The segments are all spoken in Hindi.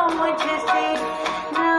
Oh, my chest, babe. No.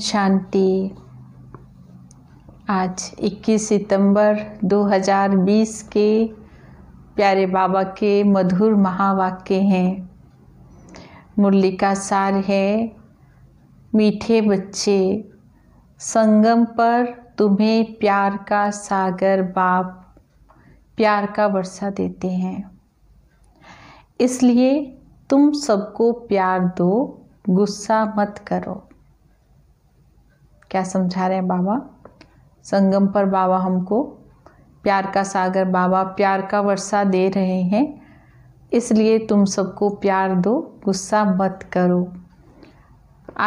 शांति आज 21 सितंबर 2020 के प्यारे बाबा के मधुर महावाक्य हैं मुरली का सार है मीठे बच्चे संगम पर तुम्हें प्यार का सागर बाप प्यार का वर्षा देते हैं इसलिए तुम सबको प्यार दो गुस्सा मत करो क्या समझा रहे हैं बाबा संगम पर बाबा हमको प्यार का सागर बाबा प्यार का वर्षा दे रहे हैं इसलिए तुम सबको प्यार दो गुस्सा मत करो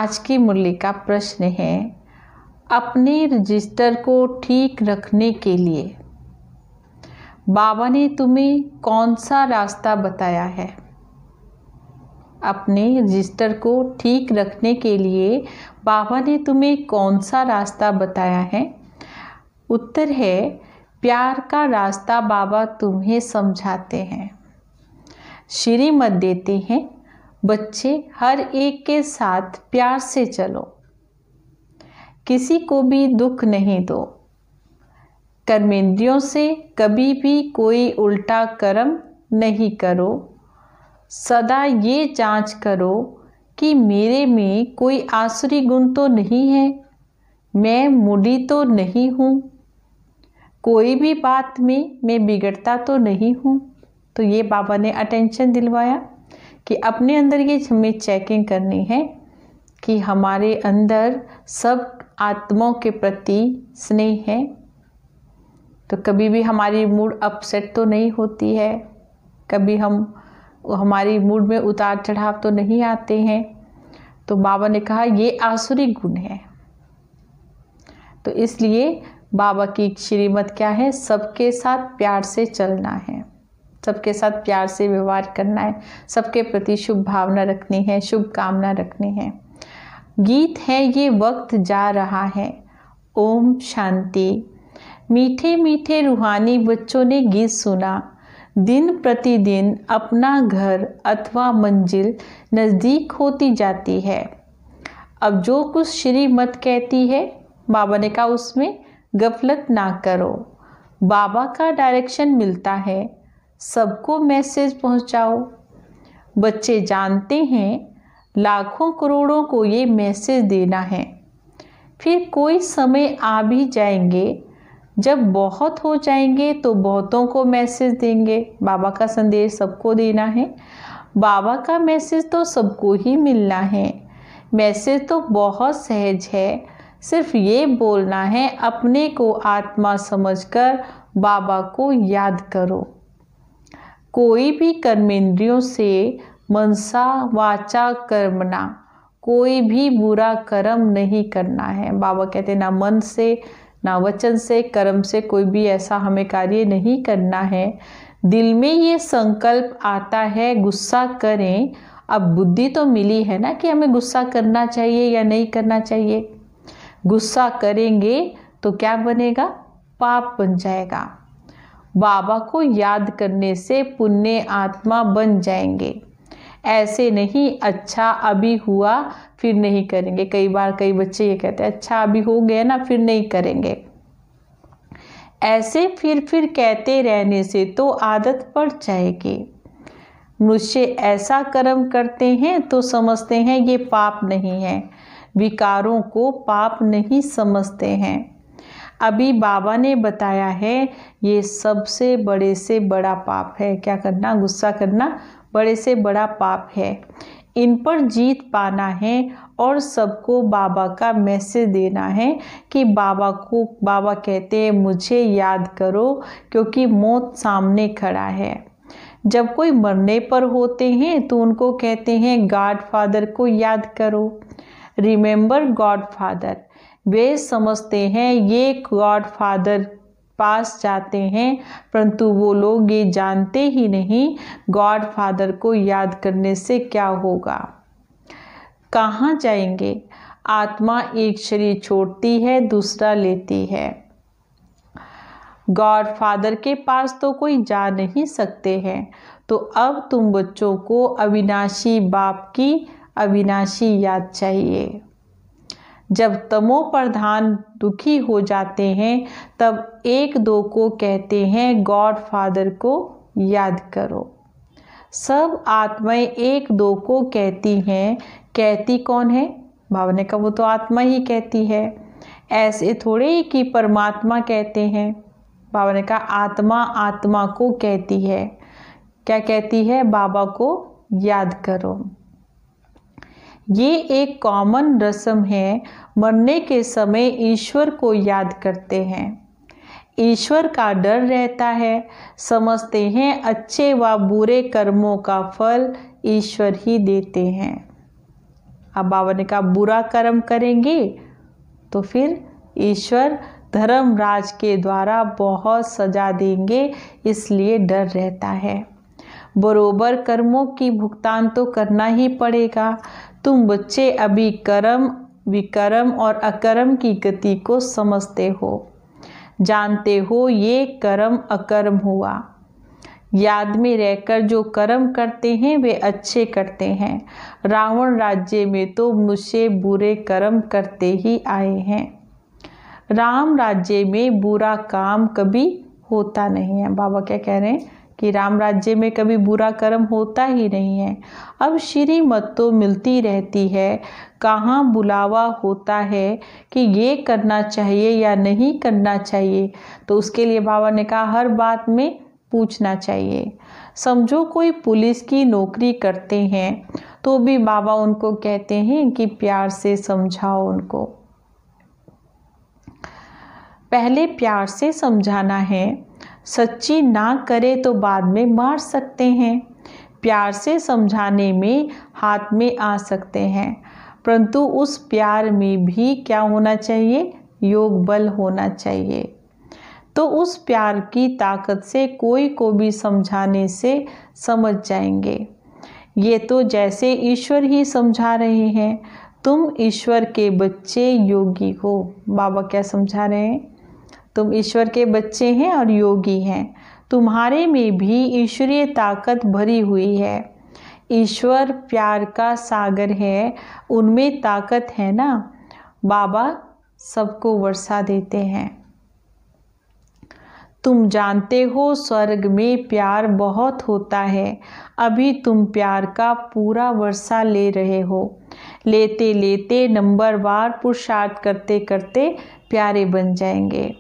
आज की मूल्य का प्रश्न है अपने रजिस्टर को ठीक रखने के लिए बाबा ने तुम्हें कौन सा रास्ता बताया है अपने रजिस्टर को ठीक रखने के लिए बाबा ने तुम्हें कौन सा रास्ता बताया है उत्तर है प्यार का रास्ता बाबा तुम्हें समझाते हैं श्रीमत देते हैं बच्चे हर एक के साथ प्यार से चलो किसी को भी दुख नहीं दो कर्मेंद्रियों से कभी भी कोई उल्टा कर्म नहीं करो सदा ये जांच करो कि मेरे में कोई आसुरी गुण तो नहीं है मैं मुड़ी तो नहीं हूँ कोई भी बात में मैं बिगड़ता तो नहीं हूँ तो ये बाबा ने अटेंशन दिलवाया कि अपने अंदर ये हमें चेकिंग करनी है कि हमारे अंदर सब आत्माओं के प्रति स्नेह है तो कभी भी हमारी मूड अपसेट तो नहीं होती है कभी हम हमारी मूड में उतार चढ़ाव तो नहीं आते हैं तो बाबा ने कहा ये आसुरी गुण है तो इसलिए बाबा की श्रीमत क्या है सबके साथ प्यार से चलना है सबके साथ प्यार से व्यवहार करना है सबके प्रति शुभ भावना रखनी है शुभ कामना रखनी है गीत है ये वक्त जा रहा है ओम शांति मीठे मीठे रूहानी बच्चों ने गीत सुना दिन प्रतिदिन अपना घर अथवा मंजिल नज़दीक होती जाती है अब जो कुछ श्रीमत कहती है बाबा ने कहा उसमें गफलत ना करो बाबा का डायरेक्शन मिलता है सबको मैसेज पहुंचाओ बच्चे जानते हैं लाखों करोड़ों को ये मैसेज देना है फिर कोई समय आ भी जाएंगे जब बहुत हो जाएंगे तो बहुतों को मैसेज देंगे बाबा का संदेश सबको देना है बाबा का मैसेज तो सबको ही मिलना है मैसेज तो बहुत सहज है सिर्फ ये बोलना है अपने को आत्मा समझकर बाबा को याद करो कोई भी कर्मेंद्रियों से मनसा वाचा कर्मना कोई भी बुरा कर्म नहीं करना है बाबा कहते ना मन से ना वचन से कर्म से कोई भी ऐसा हमें कार्य नहीं करना है दिल में ये संकल्प आता है गुस्सा करें अब बुद्धि तो मिली है ना कि हमें गुस्सा करना चाहिए या नहीं करना चाहिए गुस्सा करेंगे तो क्या बनेगा पाप बन जाएगा बाबा को याद करने से पुण्य आत्मा बन जाएंगे ऐसे नहीं अच्छा अभी हुआ फिर नहीं करेंगे कई बार कई बच्चे ये कहते हैं अच्छा अभी हो गया ना फिर नहीं करेंगे ऐसे फिर फिर कहते रहने से तो आदत पड़ जाएगी मनुष्य ऐसा कर्म करते हैं तो समझते हैं ये पाप नहीं है विकारों को पाप नहीं समझते हैं अभी बाबा ने बताया है ये सबसे बड़े से बड़ा पाप है क्या करना गुस्सा करना बड़े से बड़ा पाप है इन पर जीत पाना है और सबको बाबा का मैसेज देना है कि बाबा को बाबा कहते हैं मुझे याद करो क्योंकि मौत सामने खड़ा है जब कोई मरने पर होते हैं तो उनको कहते हैं गॉड फादर को याद करो रिमेंबर गॉड फादर वे समझते हैं ये गॉड फादर पास जाते हैं परंतु वो लोग ये जानते ही नहीं गॉड फादर को याद करने से क्या होगा कहाँ जाएंगे आत्मा एक शरीर छोड़ती है दूसरा लेती है गॉड फादर के पास तो कोई जा नहीं सकते हैं तो अब तुम बच्चों को अविनाशी बाप की अविनाशी याद चाहिए जब तमो प्रधान दुखी हो जाते हैं तब एक दो को कहते हैं गॉड फादर को याद करो सब आत्माएं एक दो को कहती हैं कहती कौन है भावने ने कहा वो तो आत्मा ही कहती है ऐसे थोड़े ही कि परमात्मा कहते हैं भावने ने कहा आत्मा आत्मा को कहती है क्या कहती है बाबा को याद करो ये एक कॉमन रस्म है मरने के समय ईश्वर को याद करते हैं ईश्वर का डर रहता है समझते हैं अच्छे व बुरे कर्मों का फल ईश्वर ही देते हैं अब बाबा ने कहा बुरा कर्म करेंगे तो फिर ईश्वर धर्मराज के द्वारा बहुत सजा देंगे इसलिए डर रहता है बरोबर कर्मों की भुगतान तो करना ही पड़ेगा तुम बच्चे अभी कर्म विकर्म और अकर्म की गति को समझते हो जानते हो ये कर्म अकर्म हुआ याद में रहकर जो कर्म करते हैं वे अच्छे करते हैं रावण राज्य में तो मुझसे बुरे कर्म करते ही आए हैं राम राज्य में बुरा काम कभी होता नहीं है बाबा क्या कह रहे हैं कि राम राज्य में कभी बुरा कर्म होता ही नहीं है अब श्रीमत तो मिलती रहती है कहाँ बुलावा होता है कि ये करना चाहिए या नहीं करना चाहिए तो उसके लिए बाबा ने कहा हर बात में पूछना चाहिए समझो कोई पुलिस की नौकरी करते हैं तो भी बाबा उनको कहते हैं कि प्यार से समझाओ उनको पहले प्यार से समझाना है सच्ची ना करे तो बाद में मार सकते हैं प्यार से समझाने में हाथ में आ सकते हैं परंतु उस प्यार में भी क्या होना चाहिए योग बल होना चाहिए तो उस प्यार की ताकत से कोई को भी समझाने से समझ जाएंगे ये तो जैसे ईश्वर ही समझा रहे हैं तुम ईश्वर के बच्चे योगी हो बाबा क्या समझा रहे हैं तुम ईश्वर के बच्चे हैं और योगी हैं तुम्हारे में भी ईश्वरीय ताकत भरी हुई है ईश्वर प्यार का सागर है उनमें ताकत है ना बाबा सबको वर्षा देते हैं तुम जानते हो स्वर्ग में प्यार बहुत होता है अभी तुम प्यार का पूरा वर्षा ले रहे हो लेते लेते नंबर बार पुरुषार्थ करते करते प्यारे बन जाएंगे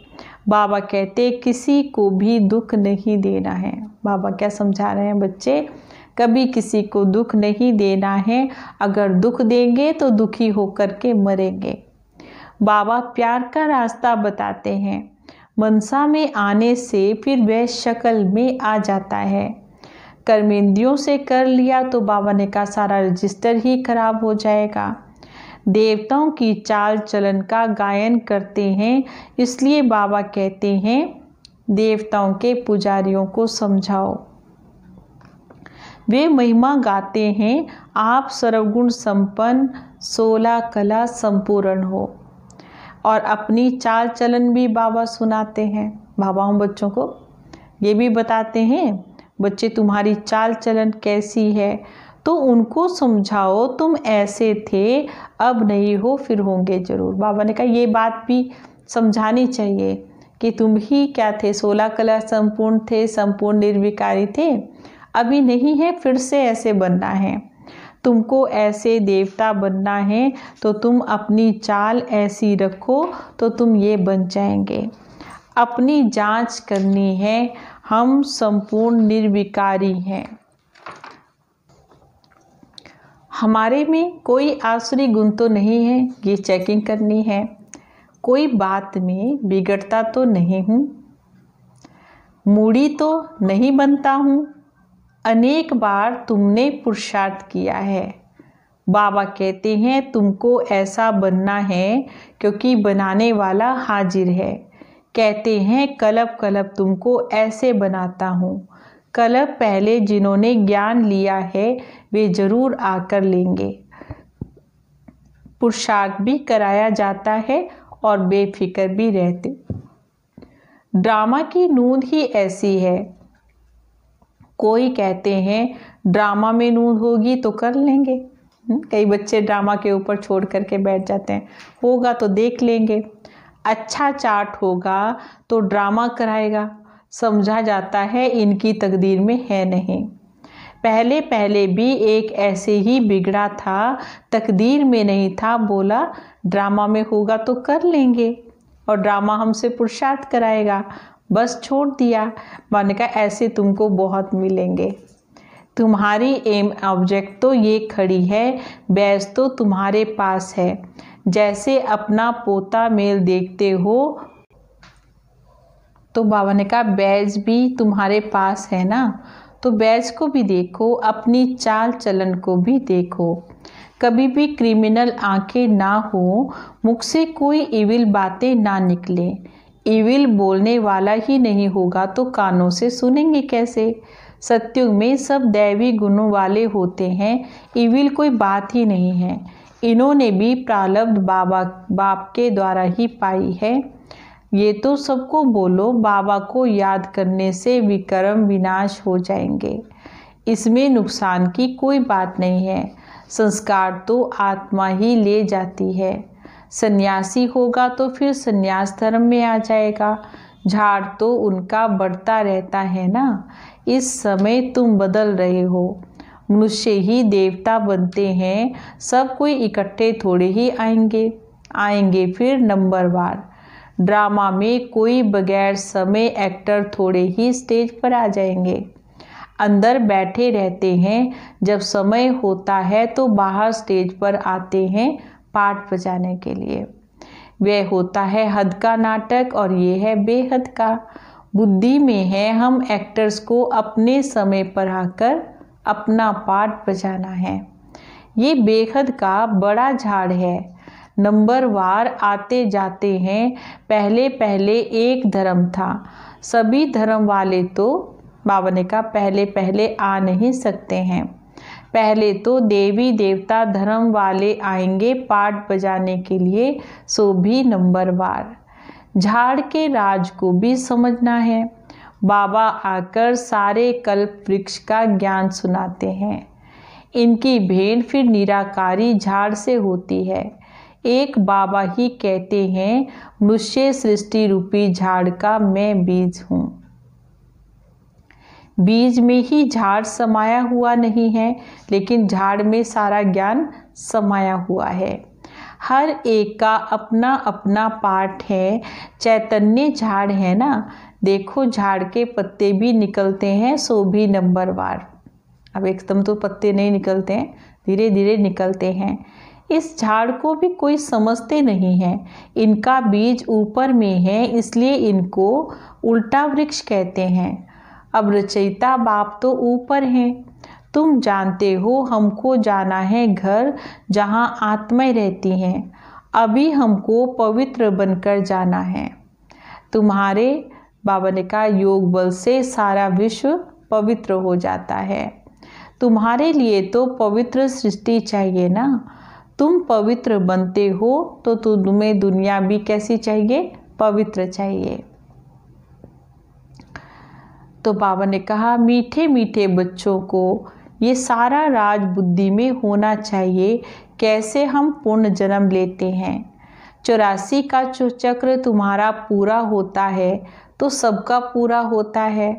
बाबा कहते किसी को भी दुख नहीं देना है बाबा क्या समझा रहे हैं बच्चे कभी किसी को दुख नहीं देना है अगर दुख देंगे तो दुखी होकर के मरेंगे बाबा प्यार का रास्ता बताते हैं मनसा में आने से फिर वह शक्ल में आ जाता है कर्मेंद्रियों से कर लिया तो बाबा ने कहा सारा रजिस्टर ही खराब हो जाएगा देवताओं की चाल चलन का गायन करते हैं इसलिए बाबा कहते हैं देवताओं के पुजारियों को समझाओ वे महिमा गाते हैं आप सर्वगुण संपन्न सोलह कला संपूर्ण हो और अपनी चाल चलन भी बाबा सुनाते हैं बाबा हम बच्चों को ये भी बताते हैं बच्चे तुम्हारी चाल चलन कैसी है तो उनको समझाओ तुम ऐसे थे अब नहीं हो फिर होंगे ज़रूर बाबा ने कहा ये बात भी समझानी चाहिए कि तुम ही क्या थे सोलह कला संपूर्ण थे संपूर्ण निर्विकारी थे अभी नहीं है फिर से ऐसे बनना है तुमको ऐसे देवता बनना है तो तुम अपनी चाल ऐसी रखो तो तुम ये बन जाएंगे अपनी जांच करनी है हम संपूर्ण निर्विकारी हैं हमारे में कोई आसुरी गुण तो नहीं है ये चेकिंग करनी है कोई बात में बिगड़ता तो नहीं हूँ मूड़ी तो नहीं बनता हूँ अनेक बार तुमने पुरुषार्थ किया है बाबा कहते हैं तुमको ऐसा बनना है क्योंकि बनाने वाला हाजिर है कहते हैं कलब कलब तुमको ऐसे बनाता हूँ कलप पहले जिन्होंने ज्ञान लिया है वे जरूर आकर लेंगे पुरुषार्थ भी कराया जाता है और बेफिक्र भी रहते ड्रामा की नूंद ही ऐसी है कोई कहते हैं ड्रामा में नूंद होगी तो कर लेंगे हम्म, कई बच्चे ड्रामा के ऊपर छोड़ करके बैठ जाते हैं होगा तो देख लेंगे अच्छा चाट होगा तो ड्रामा कराएगा समझा जाता है इनकी तकदीर में है नहीं पहले पहले भी एक ऐसे ही बिगड़ा था तकदीर में नहीं था बोला ड्रामा में होगा तो कर लेंगे और ड्रामा हमसे पुरुषार्थ कराएगा बस छोड़ दिया मैंने कहा ऐसे तुमको बहुत मिलेंगे तुम्हारी एम ऑब्जेक्ट तो ये खड़ी है बैस तो तुम्हारे पास है जैसे अपना पोता मेल देखते हो तो बाबा ने कहा बैज भी तुम्हारे पास है ना तो बैज को भी देखो अपनी चाल चलन को भी देखो कभी भी क्रिमिनल आंखें ना हो मुख से कोई इविल बातें ना निकले इविल बोलने वाला ही नहीं होगा तो कानों से सुनेंगे कैसे सत्युग में सब दैवी गुणों वाले होते हैं इविल कोई बात ही नहीं है इन्होंने भी प्रालब्ध बाबा बाप के द्वारा ही पाई है ये तो सबको बोलो बाबा को याद करने से विक्रम विनाश हो जाएंगे इसमें नुकसान की कोई बात नहीं है संस्कार तो आत्मा ही ले जाती है सन्यासी होगा तो फिर सन्यास धर्म में आ जाएगा झाड़ तो उनका बढ़ता रहता है ना इस समय तुम बदल रहे हो मनुष्य ही देवता बनते हैं सब कोई इकट्ठे थोड़े ही आएंगे आएंगे फिर नंबर वार ड्रामा में कोई बगैर समय एक्टर थोड़े ही स्टेज पर आ जाएंगे अंदर बैठे रहते हैं जब समय होता है तो बाहर स्टेज पर आते हैं पाठ बजाने के लिए वह होता है हद का नाटक और ये है बेहद का बुद्धि में है हम एक्टर्स को अपने समय पर आकर अपना पाठ बजाना है ये बेहद का बड़ा झाड़ है नंबरवार आते जाते हैं पहले पहले एक धर्म था सभी धर्म वाले तो बाबा ने कहा पहले पहले आ नहीं सकते हैं पहले तो देवी देवता धर्म वाले आएंगे पाठ बजाने के लिए सो भी नंबरवार झाड़ के राज को भी समझना है बाबा आकर सारे कल्प वृक्ष का ज्ञान सुनाते हैं इनकी भेंट फिर निराकारी झाड़ से होती है एक बाबा ही कहते हैं मुझसे सृष्टि रूपी झाड़ का मैं बीज हूँ बीज में ही झाड़ समाया हुआ नहीं है लेकिन झाड़ में सारा ज्ञान समाया हुआ है हर एक का अपना अपना पार्ट है चैतन्य झाड़ है ना देखो झाड़ के पत्ते भी निकलते हैं सो भी वार अब एकदम तो पत्ते नहीं निकलते हैं धीरे धीरे निकलते हैं इस झाड़ को भी कोई समझते नहीं है इनका बीज ऊपर में है इसलिए इनको उल्टा वृक्ष कहते हैं अब रचयिता बाप तो ऊपर हैं तुम जानते हो हमको जाना है घर जहाँ आत्माएं रहती हैं अभी हमको पवित्र बनकर जाना है तुम्हारे बाबा ने कहा योग बल से सारा विश्व पवित्र हो जाता है तुम्हारे लिए तो पवित्र सृष्टि चाहिए ना तुम पवित्र बनते हो तो तुम्हें दुनिया भी कैसी चाहिए पवित्र चाहिए तो बाबा ने कहा मीठे मीठे बच्चों को ये सारा राज बुद्धि में होना चाहिए कैसे हम पूर्ण जन्म लेते हैं चौरासी का जो चक्र तुम्हारा पूरा होता है तो सबका पूरा होता है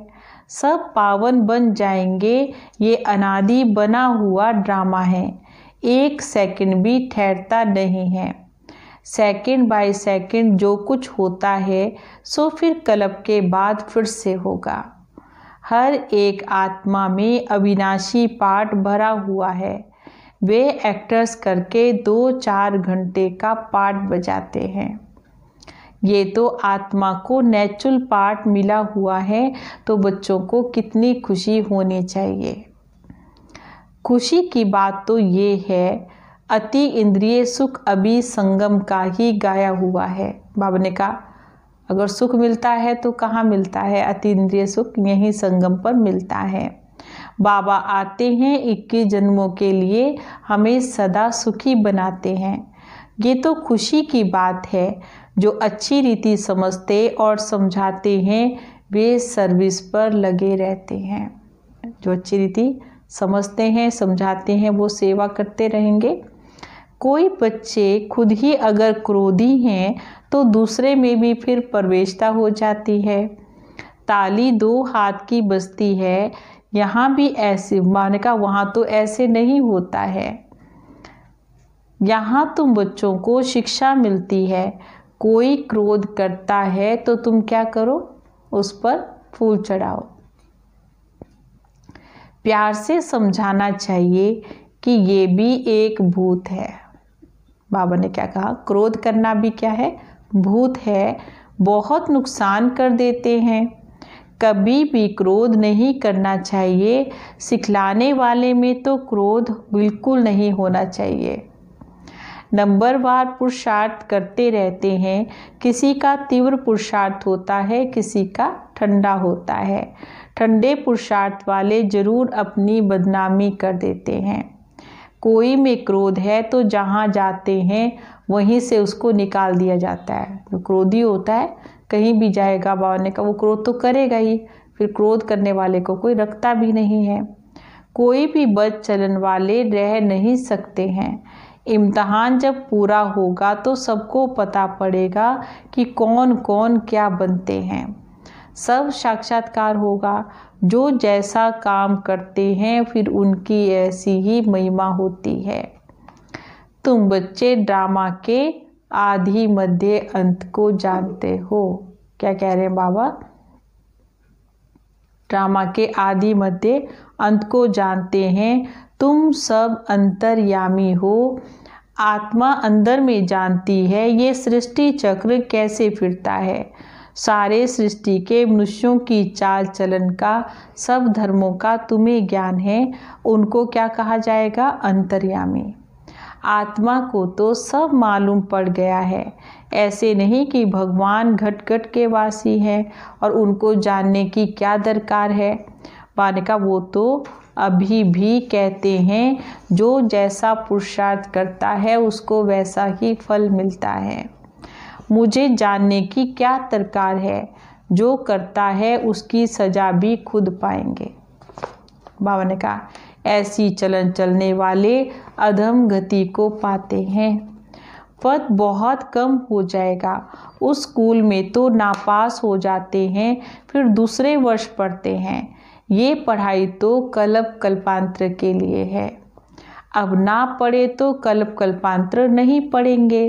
सब पावन बन जाएंगे ये अनादि बना हुआ ड्रामा है एक सेकंड भी ठहरता नहीं है सेकंड बाय सेकंड जो कुछ होता है सो फिर कलप के बाद फिर से होगा हर एक आत्मा में अविनाशी पार्ट भरा हुआ है वे एक्टर्स करके दो चार घंटे का पार्ट बजाते हैं ये तो आत्मा को नेचुरल पार्ट मिला हुआ है तो बच्चों को कितनी खुशी होनी चाहिए खुशी की बात तो ये है अति इंद्रिय सुख अभी संगम का ही गाया हुआ है बाबा ने कहा अगर सुख मिलता है तो कहाँ मिलता है अति इंद्रिय सुख यहीं संगम पर मिलता है बाबा आते हैं इक्कीस जन्मों के लिए हमें सदा सुखी बनाते हैं ये तो खुशी की बात है जो अच्छी रीति समझते और समझाते हैं वे सर्विस पर लगे रहते हैं जो अच्छी रीति समझते हैं समझाते हैं वो सेवा करते रहेंगे कोई बच्चे खुद ही अगर क्रोधी हैं तो दूसरे में भी फिर प्रवेशता हो जाती है ताली दो हाथ की बस्ती है यहाँ भी ऐसे माने का वहाँ तो ऐसे नहीं होता है यहाँ तुम बच्चों को शिक्षा मिलती है कोई क्रोध करता है तो तुम क्या करो उस पर फूल चढ़ाओ प्यार से समझाना चाहिए कि ये भी एक भूत है बाबा ने क्या कहा क्रोध करना भी क्या है भूत है बहुत नुकसान कर देते हैं कभी भी क्रोध नहीं करना चाहिए सिखलाने वाले में तो क्रोध बिल्कुल नहीं होना चाहिए नंबर बार पुरुषार्थ करते रहते हैं किसी का तीव्र पुरुषार्थ होता है किसी का ठंडा होता है ठंडे पुरुषार्थ वाले जरूर अपनी बदनामी कर देते हैं कोई में क्रोध है तो जहाँ जाते हैं वहीं से उसको निकाल दिया जाता है जो क्रोधी होता है कहीं भी जाएगा बाबा ने कहा वो क्रोध तो करेगा ही फिर क्रोध करने वाले को कोई रखता भी नहीं है कोई भी बद चलन वाले रह नहीं सकते हैं इम्तहान जब पूरा होगा तो सबको पता पड़ेगा कि कौन कौन क्या बनते हैं सब साक्षात्कार होगा जो जैसा काम करते हैं फिर उनकी ऐसी ही महिमा होती है तुम बच्चे ड्रामा के आधी मध्य अंत को जानते हो क्या कह रहे हैं बाबा ड्रामा के आधी मध्य अंत को जानते हैं तुम सब अंतर्यामी हो आत्मा अंदर में जानती है ये सृष्टि चक्र कैसे फिरता है सारे सृष्टि के मनुष्यों की चाल चलन का सब धर्मों का तुम्हें ज्ञान है उनको क्या कहा जाएगा अंतर्यामी आत्मा को तो सब मालूम पड़ गया है ऐसे नहीं कि भगवान घट घट के वासी हैं और उनको जानने की क्या दरकार है का वो तो अभी भी कहते हैं जो जैसा पुरुषार्थ करता है उसको वैसा ही फल मिलता है मुझे जानने की क्या दरकार है जो करता है उसकी सजा भी खुद पाएंगे बाबा ने कहा ऐसी चलन चलने वाले अधम गति को पाते हैं पद बहुत कम हो जाएगा उस स्कूल में तो नापास हो जाते हैं फिर दूसरे वर्ष पढ़ते हैं ये पढ़ाई तो कल्प कल्पांतर के लिए है अब ना पढ़े तो कल्प कल्पांतर नहीं पढ़ेंगे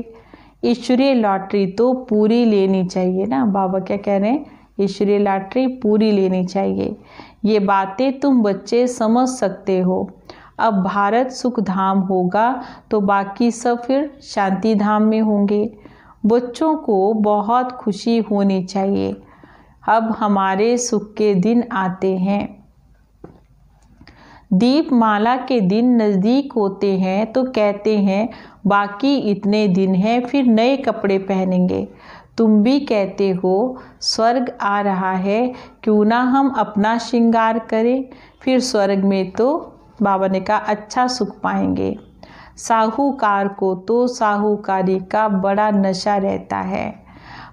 ईश्वरीय लॉटरी तो पूरी लेनी चाहिए ना बाबा क्या कह रहे हैं ईश्वरीय लॉटरी पूरी लेनी चाहिए ये बातें तुम बच्चे समझ सकते हो अब भारत सुख धाम होगा तो बाकी सब फिर शांति धाम में होंगे बच्चों को बहुत खुशी होनी चाहिए अब हमारे सुख के दिन आते हैं दीपमाला के दिन नज़दीक होते हैं तो कहते हैं बाकी इतने दिन हैं फिर नए कपड़े पहनेंगे तुम भी कहते हो स्वर्ग आ रहा है क्यों ना हम अपना श्रृंगार करें फिर स्वर्ग में तो बाबा ने कहा अच्छा सुख पाएंगे साहूकार को तो साहूकारी का बड़ा नशा रहता है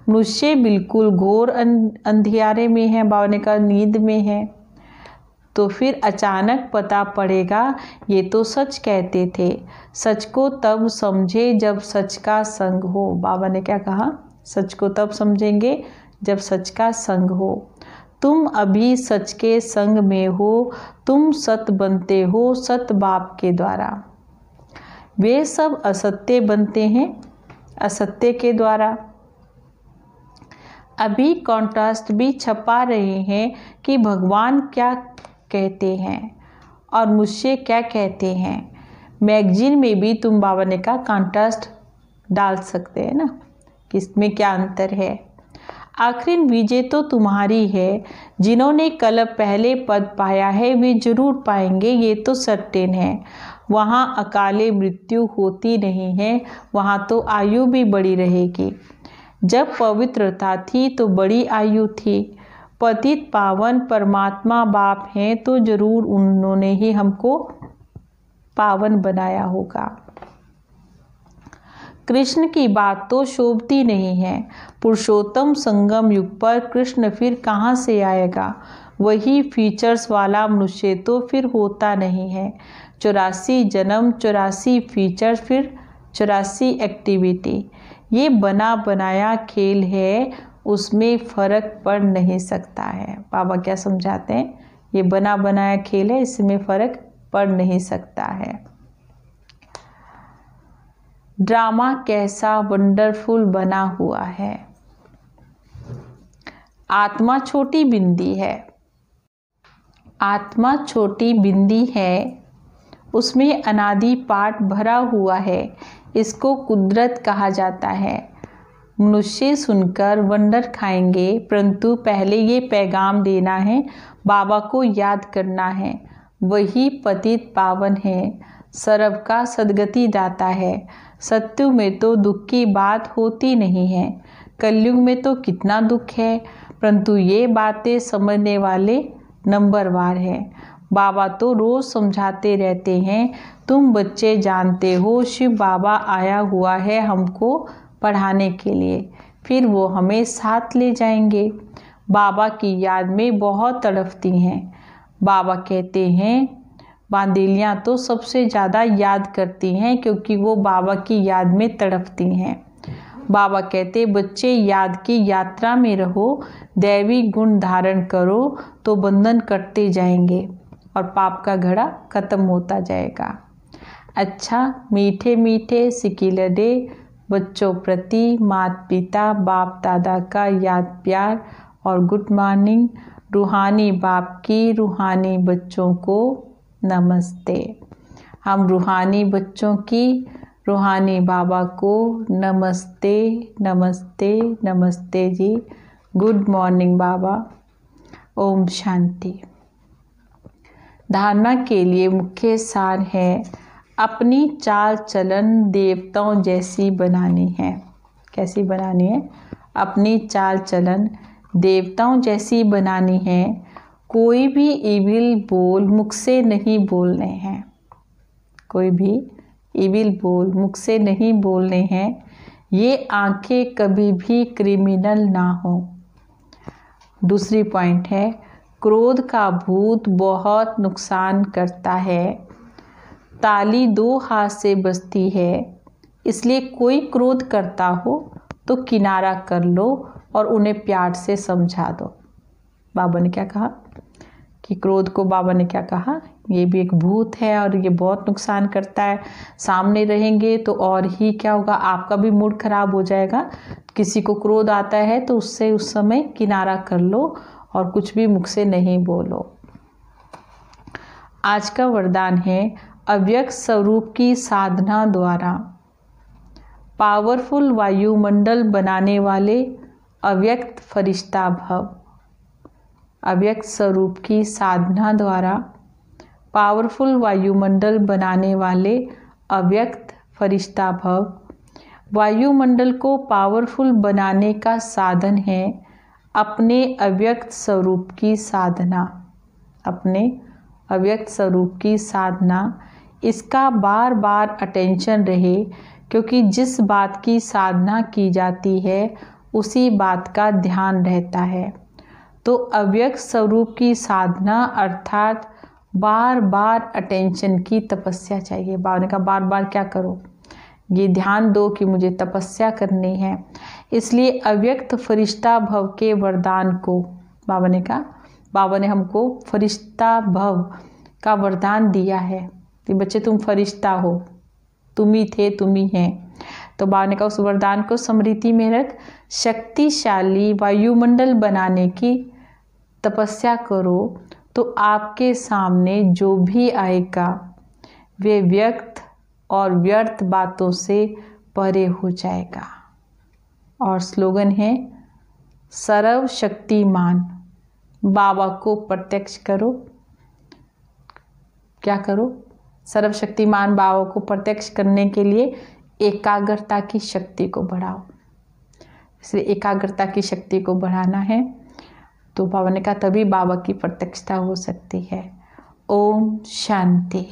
मनुष्य बिल्कुल घोर अंधियारे में है बाबा ने कहा नींद में है तो फिर अचानक पता पड़ेगा ये तो सच कहते थे सच को तब समझे जब सच का संग हो बाबा ने क्या कहा सच को तब समझेंगे जब सच का संग हो तुम अभी सच के संग में हो तुम सत बनते हो सत बाप के द्वारा वे सब असत्य बनते हैं असत्य के द्वारा अभी कॉन्ट्रास्ट भी छपा रहे हैं कि भगवान क्या कहते हैं और मुझसे क्या कहते हैं मैगजीन में भी तुम बावन का कॉन्ट्रास्ट डाल सकते हैं ना इसमें क्या अंतर है आखिरी विजय तो तुम्हारी है जिन्होंने कल पहले पद पाया है वे जरूर पाएंगे ये तो सर्टेन है वहाँ अकाले मृत्यु होती नहीं है वहाँ तो आयु भी बड़ी रहेगी जब पवित्रता थी तो बड़ी आयु थी पतित पावन परमात्मा बाप हैं तो ज़रूर उन्होंने ही हमको पावन बनाया होगा कृष्ण की बात तो शोभती नहीं है पुरुषोत्तम संगम युग पर कृष्ण फिर कहाँ से आएगा वही फीचर्स वाला मनुष्य तो फिर होता नहीं है चौरासी जन्म चौरासी फीचर्स फिर चौरासी एक्टिविटी ये बना बनाया खेल है उसमें फ़र्क पड़ नहीं सकता है बाबा क्या समझाते हैं ये बना बनाया खेल है इसमें फ़र्क पड़ नहीं सकता है ड्रामा कैसा वंडरफुल बना हुआ है आत्मा छोटी बिंदी है आत्मा छोटी बिंदी है उसमें अनादि पाठ भरा हुआ है इसको कुदरत कहा जाता है मनुष्य सुनकर वंडर खाएंगे परंतु पहले ये पैगाम देना है बाबा को याद करना है वही पतित पावन है सर्व का सदगति दाता है सत्यु में तो दुख की बात होती नहीं है कलयुग में तो कितना दुख है परंतु ये बातें समझने वाले नंबरवार है बाबा तो रोज़ समझाते रहते हैं तुम बच्चे जानते हो शिव बाबा आया हुआ है हमको पढ़ाने के लिए फिर वो हमें साथ ले जाएंगे बाबा की याद में बहुत तड़पती हैं बाबा कहते हैं बांदेलियाँ तो सबसे ज़्यादा याद करती हैं क्योंकि वो बाबा की याद में तड़पती हैं बाबा कहते बच्चे याद की यात्रा में रहो दैवी गुण धारण करो तो बंधन कटते जाएंगे और पाप का घड़ा ख़त्म होता जाएगा अच्छा मीठे मीठे सिकिलडे बच्चों प्रति माता पिता बाप दादा का याद प्यार और गुड मॉर्निंग रूहानी बाप की रूहानी बच्चों को नमस्ते हम रूहानी बच्चों की रूहानी बाबा को नमस्ते नमस्ते नमस्ते जी गुड मॉर्निंग बाबा ओम शांति धारणा के लिए मुख्य सार है अपनी चाल चलन देवताओं जैसी बनानी है कैसी बनानी है अपनी चाल चलन देवताओं जैसी बनानी है कोई भी इविल बोल मुख से नहीं बोलने हैं कोई भी इविल बोल मुख से नहीं बोलने हैं ये आंखें कभी भी क्रिमिनल ना हो दूसरी पॉइंट है क्रोध का भूत बहुत नुकसान करता है ताली दो हाथ से बजती है इसलिए कोई क्रोध करता हो तो किनारा कर लो और उन्हें प्यार से समझा दो बाबा ने क्या कहा कि क्रोध को बाबा ने क्या कहा ये भी एक भूत है और ये बहुत नुकसान करता है सामने रहेंगे तो और ही क्या होगा आपका भी मूड खराब हो जाएगा किसी को क्रोध आता है तो उससे उस समय किनारा कर लो और कुछ भी मुख से नहीं बोलो आज का वरदान है अव्यक्त स्वरूप की साधना द्वारा पावरफुल वायुमंडल बनाने वाले अव्यक्त फरिश्ता भव अव्यक्त स्वरूप की साधना द्वारा पावरफुल वायुमंडल बनाने वाले अव्यक्त फरिश्ता भव वायुमंडल को पावरफुल बनाने का साधन है अपने अव्यक्त स्वरूप की साधना अपने अव्यक्त स्वरूप की साधना इसका बार बार अटेंशन रहे क्योंकि जिस बात की साधना की जाती है उसी बात का ध्यान रहता है तो अव्यक्त स्वरूप की साधना अर्थात बार बार अटेंशन की तपस्या चाहिए बाबा का बार बार क्या करो ये ध्यान दो कि मुझे तपस्या करनी है इसलिए अव्यक्त फरिश्ता भव के वरदान को बाबा ने कहा बाबा ने हमको फरिश्ता भव का वरदान दिया है कि बच्चे तुम फरिश्ता हो तुम ही थे तुम ही हैं तो बाबा ने कहा उस वरदान को समृद्धि में रख शक्तिशाली वायुमंडल बनाने की तपस्या करो तो आपके सामने जो भी आएगा वे व्यक्त और व्यर्थ बातों से परे हो जाएगा और स्लोगन है सर्वशक्तिमान बाबा को प्रत्यक्ष करो क्या करो सर्वशक्तिमान बाबा को प्रत्यक्ष करने के लिए एकाग्रता की शक्ति को बढ़ाओ इसलिए एकाग्रता की शक्ति को बढ़ाना है तो बाबा ने कहा तभी बाबा की प्रत्यक्षता हो सकती है ओम शांति